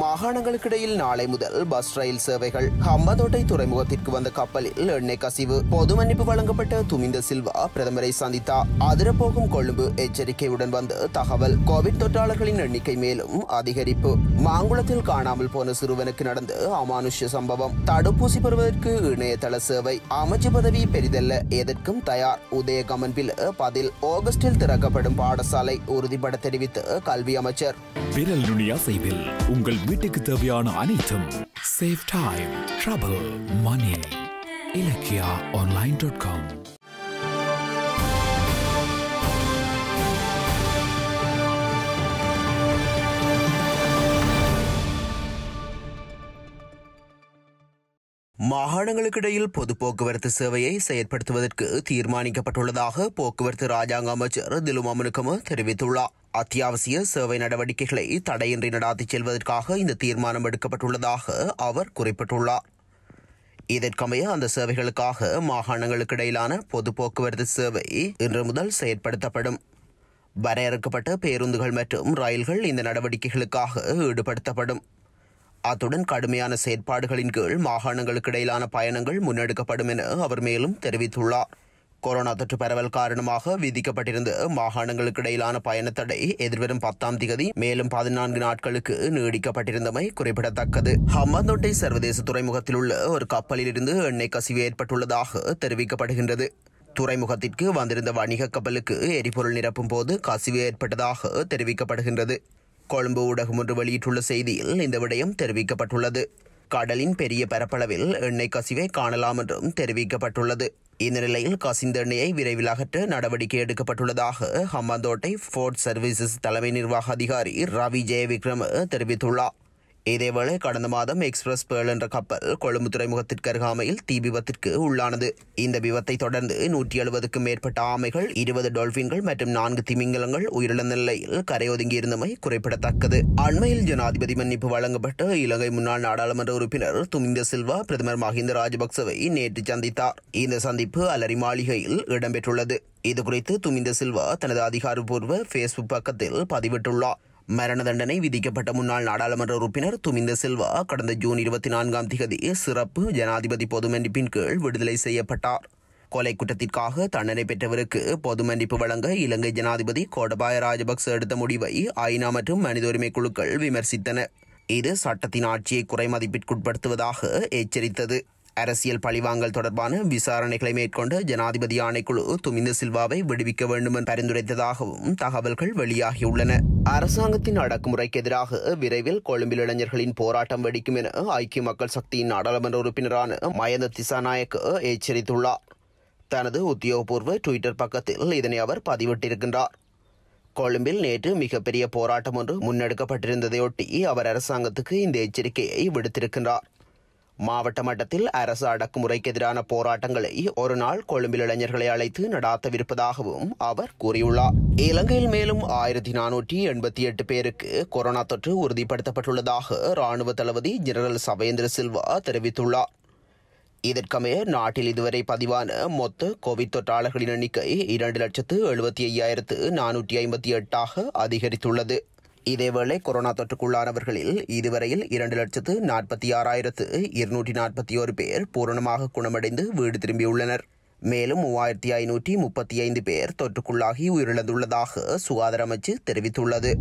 மாகாணங்களுக்கிடையில் நாளை முதல் பஸ் ரயில் சேவைகள் ஹம்பதோட்டை துறைமுகத்திற்கு வந்த கப்பலில் எண்ணெய் கசிவு பொது மன்னிப்பு வழங்கப்பட்ட துமிந்த சில்வா பிரதமரை சந்தித்தார் அதிரப்போகும் கொழும்பு எச்சரிக்கையுடன் வந்து தகவல் கோவிட் தொற்றாளர்களின் எண்ணிக்கை மேலும் அதிகரிப்பு மாங்குளத்தில் காணாமல் போன சிறுவனுக்கு நடந்த அமானுஷ்ய சம்பவம் தடுப்பூசி பெறுவதற்கு இணையதள சேவை அமைச்சு பதவி பெரிதல்ல எதற்கும் தயார் உதயகமன் கமன்பில் பதில் ஆகஸ்டில் திறக்கப்படும் பாடசாலை உறுதிபட தெரிவித்து கல்வி அமைச்சர் உங்கள் உங்கள் வீட்டுக்கு தேவையான அனைத்தும் save time trouble money Ilakkiya online dot com மாகாணங்களுக்கிடையில் பொது போக்குவரத்து சேவையை செயற்படுத்துவதற்கு தீர்மானிக்கப்பட்டுள்ளதாக போக்குவரத்து ராஜாங்க அமைச்சர் திலுமாமுனுக்கம தெரிவித்துள்ளார் அத்தியாவசிய சேவை நடவடிக்கைகளை தடையின்றி நடாத்திச் செல்வதற்காக இந்த தீர்மானம் எடுக்கப்பட்டுள்ளதாக அவர் குறிப்பிட்டுள்ளார் இதற்கமைய அந்த சேவைகளுக்காக மாகாணங்களுக்கு இடையிலான பொது போக்குவரத்து சேவை இன்று முதல் செயற்படுத்தப்படும் வரையறுக்கப்பட்ட பேருந்துகள் மற்றும் ரயில்கள் இந்த நடவடிக்கைகளுக்காக ஈடுபடுத்தப்படும் அத்துடன் கடுமையான செயற்பாடுகளின் கீழ் மாகாணங்களுக்கு இடையிலான பயணங்கள் முன்னெடுக்கப்படும் என அவர் மேலும் தெரிவித்துள்ளார் கொரோனா தொற்று பரவல் காரணமாக விதிக்கப்பட்டிருந்த மாகாணங்களுக்கு இடையிலான பயணத்தடை எதிர்வரும் பத்தாம் திகதி மேலும் பதினான்கு நாட்களுக்கு நீடிக்கப்பட்டிருந்தமை குறிப்பிடத்தக்கது ஹம்மந்தோட்டை சர்வதேச துறைமுகத்தில் உள்ள ஒரு கப்பலில் இருந்து எண்ணெய் கசிவு ஏற்பட்டுள்ளதாக தெரிவிக்கப்படுகின்றது துறைமுகத்திற்கு வந்திருந்த வணிக கப்பலுக்கு எரிபொருள் நிரப்பும் போது கசிவு ஏற்பட்டதாக தெரிவிக்கப்படுகின்றது கொழும்பு ஊடகம் ஒன்று வெளியிட்டுள்ள செய்தியில் இந்த விடயம் தெரிவிக்கப்பட்டுள்ளது கடலின் பெரிய பரப்பளவில் எண்ணெய் கசிவை காணலாம் என்றும் தெரிவிக்கப்பட்டுள்ளது இந்த நிலையில் கசிந்த எண்ணெயை விரைவில் அகற்ற நடவடிக்கை எடுக்கப்பட்டுள்ளதாக ஹம்மாந்தோட்டை ஃபோர்ட் சர்வீசஸ் தலைமை நிர்வாக அதிகாரி ரவி ஜெயவிக்ரம தெரிவித்துள்ளார் இதேவேளை கடந்த மாதம் எக்ஸ்பிரஸ் பேர்ல் என்ற கப்பல் கொழும்பு துறைமுகத்திற்கு அருகாமையில் தீ விபத்திற்கு உள்ளானது இந்த விபத்தை தொடர்ந்து நூற்றி எழுபதுக்கும் மேற்பட்ட ஆமைகள் இருபது டொல்பின்கள் மற்றும் நான்கு திமிங்கலங்கள் உயிரிழந்த நிலையில் கரையொதுங்கியிருந்தமை குறிப்பிடத்தக்கது அண்மையில் ஜனாதிபதி மன்னிப்பு வழங்கப்பட்டு இலங்கை முன்னாள் நாடாளுமன்ற உறுப்பினர் துமிந்த சில்வா பிரதமர் மஹிந்த ராஜபக்சவை நேற்று சந்தித்தார் இந்த சந்திப்பு அலரி மாளிகையில் இடம்பெற்றுள்ளது இதுகுறித்து துமிந்த சில்வா தனது அதிகாரப்பூர்வ ஃபேஸ்புக் பக்கத்தில் பதிவிட்டுள்ளார் மரண தண்டனை விதிக்கப்பட்ட முன்னாள் நாடாளுமன்ற உறுப்பினர் துமிந்த செல்வா கடந்த ஜூன் இருபத்தி நான்காம் திகதி சிறப்பு ஜனாதிபதி மன்னிப்பின் கீழ் விடுதலை செய்யப்பட்டார் கொலை குற்றத்திற்காக தண்டனை பெற்றவருக்கு பொது மன்னிப்பு வழங்க இலங்கை ஜனாதிபதி கோடபாய ராஜபக்ச எடுத்த முடிவை ஐநா மற்றும் மனித உரிமை குழுக்கள் விமர்சித்தன இது சட்டத்தின் ஆட்சியை குறைமதிப்பிற்குட்படுத்துவதாக எச்சரித்தது அரசியல் பழிவாங்கல் தொடர்பான விசாரணைகளை மேற்கொண்டு ஜனாதிபதி ஆணைக்குழு துமிந்த சில்வாவை விடுவிக்க வேண்டும் என பரிந்துரைத்ததாகவும் தகவல்கள் வெளியாகியுள்ளன அரசாங்கத்தின் அடக்குமுறைக்கு எதிராக விரைவில் கொழும்பில் இளைஞர்களின் போராட்டம் வெடிக்கும் என ஐக்கிய மக்கள் சக்தியின் நாடாளுமன்ற உறுப்பினரான மயந்த திசாநாயக் எச்சரித்துள்ளார் தனது உத்தியோகபூர்வ டுவிட்டர் பக்கத்தில் இதனை அவர் பதிவிட்டிருக்கின்றார் கொழும்பில் நேற்று மிகப்பெரிய போராட்டம் ஒன்று முன்னெடுக்கப்பட்டிருந்ததையொட்டி அவர் அரசாங்கத்துக்கு இந்த எச்சரிக்கையை விடுத்திருக்கின்றார் மாவட்ட மட்டத்தில் அரசு அடக்குமுறைக்கு எதிரான போராட்டங்களை ஒருநாள் கொழும்பில் இளைஞர்களை அழைத்து நடாத்தவிருப்பதாகவும் அவர் கூறியுள்ளார் இலங்கையில் மேலும் ஆயிரத்தி நானூற்றி எண்பத்தி எட்டு பேருக்கு கொரோனா தொற்று உறுதிப்படுத்தப்பட்டுள்ளதாக ராணுவ தளபதி ஜெனரல் சவேந்திர சில்வா தெரிவித்துள்ளார் இதற்கமே நாட்டில் இதுவரை பதிவான மொத்த கோவிட் தொற்றாளர்களின் எண்ணிக்கை இரண்டு லட்சத்து எழுபத்தி ஐயாயிரத்து நானூற்றி ஐம்பத்தி எட்டாக அதிகரித்துள்ளது இதேவேளை கொரோனா தொற்றுக்குள்ளானவர்களில் இதுவரையில் இரண்டு லட்சத்து நாற்பத்தி ஆறாயிரத்து இருநூற்றி நாற்பத்தி ஒரு பேர் பூரணமாக குணமடைந்து வீடு திரும்பியுள்ளனர் மேலும் மூவாயிரத்தி ஐநூற்றி முப்பத்தி ஐந்து பேர் தொற்றுக்குள்ளாகி உயிரிழந்துள்ளதாக சுகாதார அமைச்சு தெரிவித்துள்ளது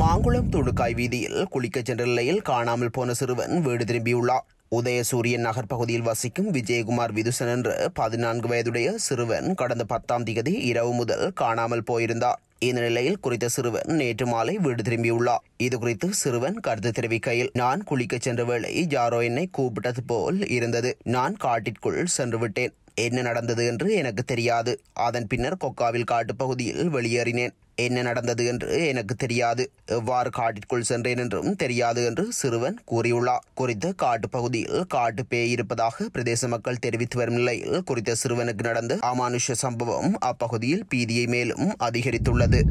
மாங்குளம் துணுக்காய் வீதியில் குளிக்கச் சென்ற நிலையில் காணாமல் போன சிறுவன் வீடு திரும்பியுள்ளார் உதயசூரியன் நகர் பகுதியில் வசிக்கும் விஜயகுமார் விதுசன் என்ற பதினான்கு வயதுடைய சிறுவன் கடந்த பத்தாம் தேதி இரவு முதல் காணாமல் போயிருந்தார் இந்த நிலையில் குறித்த சிறுவன் நேற்று மாலை வீடு திரும்பியுள்ளார் இது குறித்து சிறுவன் கருத்து தெரிவிக்கையில் நான் குளிக்கச் சென்ற வேளை ஜாரோ என்னை கூப்பிட்டது போல் இருந்தது நான் காட்டிற்குள் சென்று விட்டேன் என்ன நடந்தது என்று எனக்கு தெரியாது அதன் பின்னர் கொக்காவில் காட்டு பகுதியில் வெளியேறினேன் என்ன நடந்தது என்று எனக்கு தெரியாது எவ்வாறு காட்டிற்குள் சென்றேன் என்றும் தெரியாது என்று சிறுவன் கூறியுள்ளார் குறித்த காட்டு பகுதியில் காட்டு பேய் இருப்பதாக பிரதேச மக்கள் தெரிவித்து வரும் நிலையில் குறித்த சிறுவனுக்கு நடந்த அமானுஷ சம்பவம் அப்பகுதியில் பீதியை மேலும் அதிகரித்துள்ளது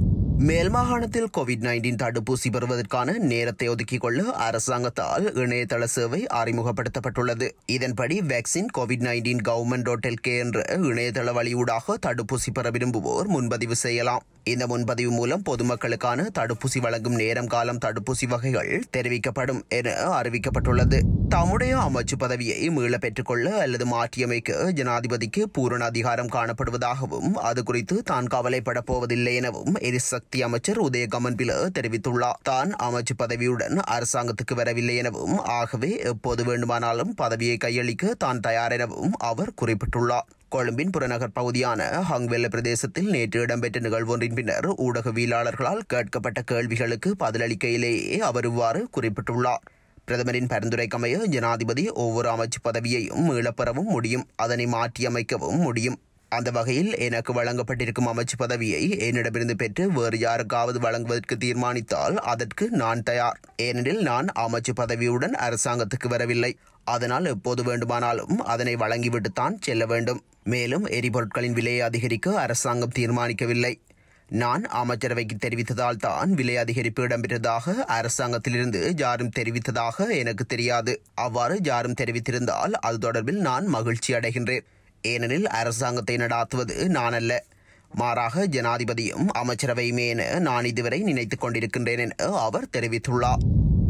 மேல் மாகாணத்தில் கோவிட் நைன்டீன் தடுப்பூசி பெறுவதற்கான நேரத்தை ஒதுக்கிக் கொள்ள அரசாங்கத்தால் இணையதள சேவை அறிமுகப்படுத்தப்பட்டுள்ளது இதன்படி vaccine covid nineteen government dot L K என்ற இணையதள வழியூடாக தடுப்பூசி பெற விரும்புவோர் முன்பதிவு செய்யலாம் இந்த முன்பதிவு மூலம் பொதுமக்களுக்கான தடுப்பூசி வழங்கும் நேரம் காலம் தடுப்பூசி வகைகள் தெரிவிக்கப்படும் என அறிவிக்கப்பட்டுள்ளது தம்முடைய அமைச்சு பதவியை மீள பெற்றுக்கொள்ள அல்லது மாற்றியமைக்க ஜனாதிபதிக்கு பூரண அதிகாரம் காணப்படுவதாகவும் அது குறித்து தான் கவலைப்படப் போவதில்லை எனவும் எரிசக்தி சக்தி அமைச்சர் உதயகமன் பில தெரிவித்துள்ளார் தான் அமைச்சு பதவியுடன் அரசாங்கத்துக்கு வரவில்லை எனவும் ஆகவே எப்போது வேண்டுமானாலும் பதவியை கையளிக்க தான் தயார் எனவும் அவர் குறிப்பிட்டுள்ளார் கொழும்பின் புறநகர் பகுதியான ஹங்வெல்ல பிரதேசத்தில் நேற்று இடம்பெற்ற நிகழ்வொன்றின் பின்னர் ஊடகவியலாளர்களால் கேட்கப்பட்ட கேள்விகளுக்கு பதிலளிக்கையிலேயே அவர் இவ்வாறு குறிப்பிட்டுள்ளார் பிரதமரின் பரிந்துரைக்கமைய ஜனாதிபதி ஒவ்வொரு அமைச்சு பதவியையும் மீளப்பெறவும் முடியும் அதனை மாற்றியமைக்கவும் முடியும் அந்த வகையில் எனக்கு வழங்கப்பட்டிருக்கும் அமைச்சு பதவியை என்னிடமிருந்து பெற்று வேறு யாருக்காவது வழங்குவதற்கு தீர்மானித்தால் அதற்கு நான் தயார் ஏனெனில் நான் அமைச்சு பதவியுடன் அரசாங்கத்துக்கு வரவில்லை அதனால் எப்போது வேண்டுமானாலும் அதனை வழங்கிவிட்டுத்தான் செல்ல வேண்டும் மேலும் எரிபொருட்களின் விலையை அதிகரிக்க அரசாங்கம் தீர்மானிக்கவில்லை நான் அமைச்சரவைக்கு தெரிவித்ததால் தான் விலை அதிகரிப்பு இடம்பெற்றதாக அரசாங்கத்திலிருந்து ஜாரும் தெரிவித்ததாக எனக்கு தெரியாது அவ்வாறு ஜாரும் தெரிவித்திருந்தால் அது தொடர்பில் நான் மகிழ்ச்சி அடைகின்றேன் ஏனெனில் அரசாங்கத்தை நடாத்துவது நான் அல்ல மாறாக ஜனாதிபதியும் அமைச்சரவையுமே என நான் இதுவரை நினைத்துக் கொண்டிருக்கின்றேன் என அவர் தெரிவித்துள்ளார்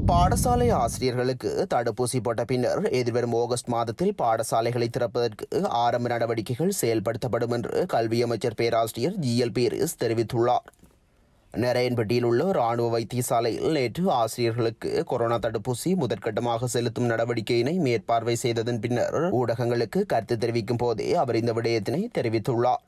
பாடசாலை ஆசிரியர்களுக்கு தடுப்பூசி போட்ட பின்னர் எதிர்வரும் ஆகஸ்ட் மாதத்தில் பாடசாலைகளை திறப்பதற்கு ஆரம்ப நடவடிக்கைகள் செயல்படுத்தப்படும் என்று கல்வி அமைச்சர் பேராசிரியர் ஜி எல் பேரிஸ் தெரிவித்துள்ளார் நரேன்பட்டியில் உள்ள ராணுவ வைத்தியசாலையில் நேற்று ஆசிரியர்களுக்கு கொரோனா தடுப்பூசி முதற்கட்டமாக செலுத்தும் நடவடிக்கையினை மேற்பார்வை செய்ததன் பின்னர் ஊடகங்களுக்கு கருத்து தெரிவிக்கும் போதே அவர் இந்த விடயத்தினை தெரிவித்துள்ளார்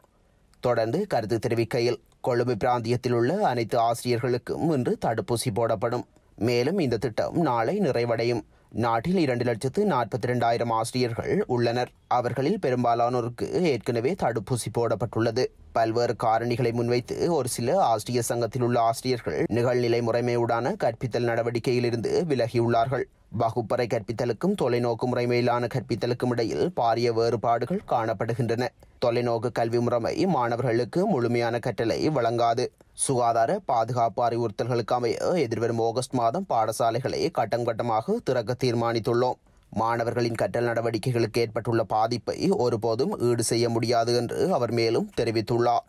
தொடர்ந்து கருத்து தெரிவிக்கையில் கொழும்பு பிராந்தியத்தில் உள்ள அனைத்து ஆசிரியர்களுக்கும் இன்று தடுப்பூசி போடப்படும் மேலும் இந்த திட்டம் நாளை நிறைவடையும் நாட்டில் இரண்டு லட்சத்து நாற்பத்தி இரண்டாயிரம் ஆசிரியர்கள் உள்ளனர் அவர்களில் பெரும்பாலானோருக்கு ஏற்கனவே தடுப்பூசி போடப்பட்டுள்ளது பல்வேறு காரணிகளை முன்வைத்து ஒரு சில ஆசிரியர் சங்கத்தில் உள்ள ஆசிரியர்கள் நிகழ்நிலை முறைமையுடான கற்பித்தல் நடவடிக்கையிலிருந்து விலகியுள்ளார்கள் வகுப்பறை கற்பித்தலுக்கும் தொலைநோக்கு முறைமையிலான கற்பித்தலுக்கும் இடையில் பாரிய வேறுபாடுகள் காணப்படுகின்றன தொலைநோக்கு கல்வி முறைமை மாணவர்களுக்கு முழுமையான கற்றலை வழங்காது சுகாதார பாதுகாப்பு அறிவுறுத்தல்களுக்கு அமைய எதிர்வரும் ஆகஸ்ட் மாதம் பாடசாலைகளை கட்டம் கட்டமாக திறக்க தீர்மானித்துள்ளோம் மாணவர்களின் கற்றல் நடவடிக்கைகளுக்கு ஏற்பட்டுள்ள பாதிப்பை ஒருபோதும் ஈடு செய்ய முடியாது என்று அவர் மேலும் தெரிவித்துள்ளார்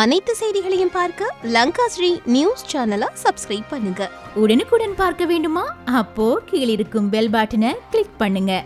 அனைத்து செய்திகளையும் பார்க்க லங்கா ஸ்ரீ நியூஸ் சேனலை சப்ஸ்கிரைப் பண்ணுங்க உடனுக்குடன் பார்க்க வேண்டுமா அப்போ கீழிருக்கும் பெல் பட்டனை கிளிக் பண்ணுங்க